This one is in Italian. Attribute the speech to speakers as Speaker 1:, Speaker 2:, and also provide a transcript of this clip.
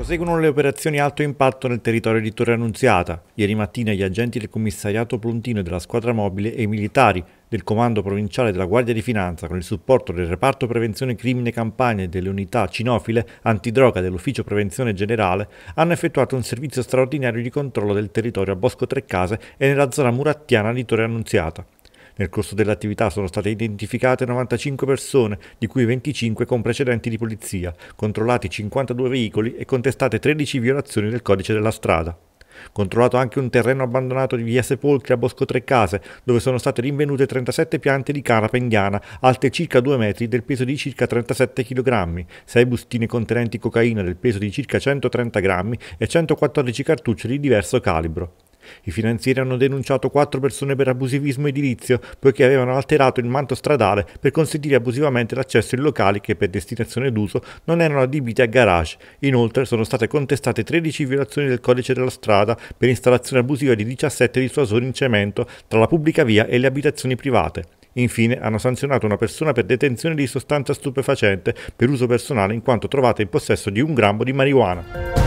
Speaker 1: Proseguono le operazioni alto impatto nel territorio di Torre Annunziata. Ieri mattina gli agenti del commissariato Plontino della squadra mobile e i militari del Comando Provinciale della Guardia di Finanza con il supporto del Reparto Prevenzione Crimine Campania e delle unità cinofile antidroga dell'Ufficio Prevenzione Generale hanno effettuato un servizio straordinario di controllo del territorio a Bosco Tre Case e nella zona murattiana di Torre Annunziata. Nel corso dell'attività sono state identificate 95 persone, di cui 25 con precedenti di polizia, controllati 52 veicoli e contestate 13 violazioni del codice della strada. Controllato anche un terreno abbandonato di via Sepolcri a Bosco Tre Case, dove sono state rinvenute 37 piante di canapa indiana, alte circa 2 metri, del peso di circa 37 kg, 6 bustine contenenti cocaina del peso di circa 130 grammi e 114 cartucce di diverso calibro. I finanzieri hanno denunciato quattro persone per abusivismo edilizio, poiché avevano alterato il manto stradale per consentire abusivamente l'accesso in locali che per destinazione d'uso non erano adibiti a garage. Inoltre sono state contestate 13 violazioni del codice della strada per installazione abusiva di 17 dissuasori in cemento tra la pubblica via e le abitazioni private. Infine hanno sanzionato una persona per detenzione di sostanza stupefacente per uso personale in quanto trovata in possesso di un grammo di marijuana.